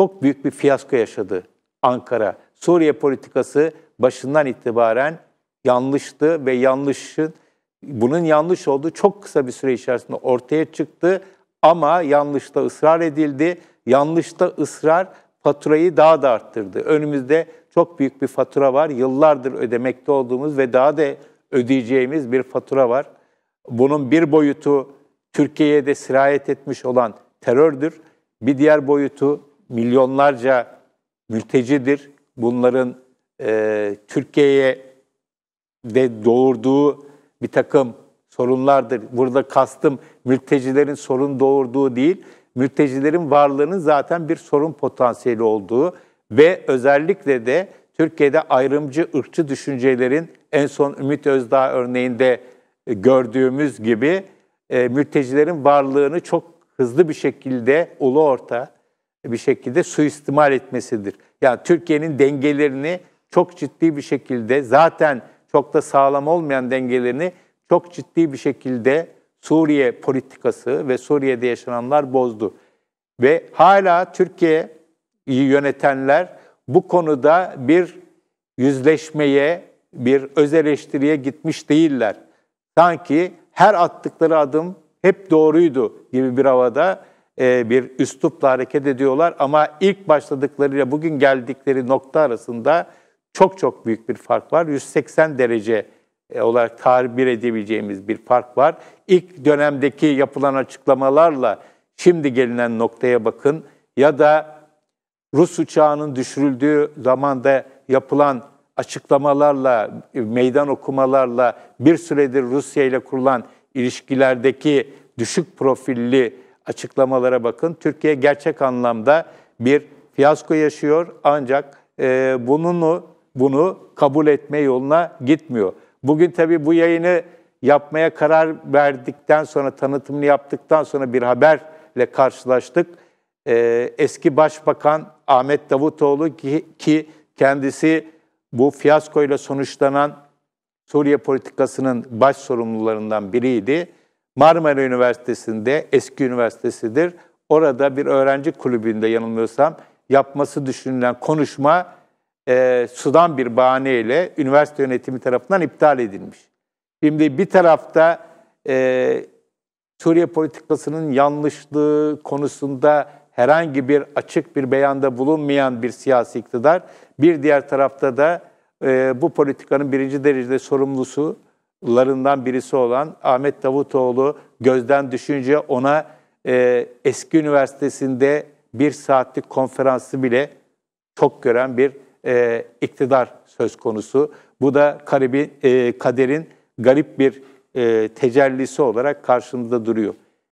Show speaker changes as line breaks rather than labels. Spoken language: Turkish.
çok büyük bir fiyasko yaşadı Ankara. Suriye politikası başından itibaren yanlıştı ve yanlışın bunun yanlış olduğu çok kısa bir süre içerisinde ortaya çıktı ama yanlışta ısrar edildi. Yanlışta ısrar faturayı daha da arttırdı. Önümüzde çok büyük bir fatura var. Yıllardır ödemekte olduğumuz ve daha da ödeyeceğimiz bir fatura var. Bunun bir boyutu Türkiye'ye de sirayet etmiş olan terördür. Bir diğer boyutu milyonlarca mültecidir. Bunların e, Türkiye'ye de doğurduğu bir takım sorunlardır. Burada kastım mültecilerin sorun doğurduğu değil, mültecilerin varlığının zaten bir sorun potansiyeli olduğu ve özellikle de Türkiye'de ayrımcı, ırkçı düşüncelerin en son Ümit Özdağ örneğinde e, gördüğümüz gibi e, mültecilerin varlığını çok hızlı bir şekilde ulu orta bir şekilde suistimal etmesidir. Yani Türkiye'nin dengelerini çok ciddi bir şekilde zaten çok da sağlam olmayan dengelerini çok ciddi bir şekilde Suriye politikası ve Suriye'de yaşananlar bozdu. Ve hala Türkiye'yi yönetenler bu konuda bir yüzleşmeye, bir öz eleştiriye gitmiş değiller. Sanki her attıkları adım hep doğruydu gibi bir havada e, bir üslupla hareket ediyorlar ama ilk başladıklarıyla bugün geldikleri nokta arasında çok çok büyük bir fark var. 180 derece e, olarak tabir edebileceğimiz bir fark var. İlk dönemdeki yapılan açıklamalarla şimdi gelinen noktaya bakın ya da Rus uçağının düşürüldüğü zamanda yapılan açıklamalarla, e, meydan okumalarla bir süredir Rusya ile kurulan ilişkilerdeki düşük profilli açıklamalara bakın. Türkiye gerçek anlamda bir fiyasko yaşıyor ancak e, bununu bunu kabul etme yoluna gitmiyor. Bugün tabii bu yayını yapmaya karar verdikten sonra, tanıtımını yaptıktan sonra bir haberle karşılaştık. Ee, eski Başbakan Ahmet Davutoğlu ki, ki kendisi bu fiyaskoyla sonuçlanan Suriye politikasının baş sorumlularından biriydi. Marmara Üniversitesi'nde eski üniversitesidir. Orada bir öğrenci kulübünde yanılmıyorsam yapması düşünülen konuşma e, sudan bir bahaneyle üniversite yönetimi tarafından iptal edilmiş. Şimdi bir tarafta e, Suriye politikasının yanlışlığı konusunda herhangi bir açık bir beyanda bulunmayan bir siyasi iktidar, bir diğer tarafta da e, bu politikanın birinci derecede sorumlusu larından birisi olan Ahmet Davutoğlu gözden düşünce ona e, eski üniversitesinde bir saatlik konferansı bile çok gören bir e, iktidar söz konusu. Bu da karibi, e, kaderin garip bir e, tecellisi olarak karşımızda duruyor.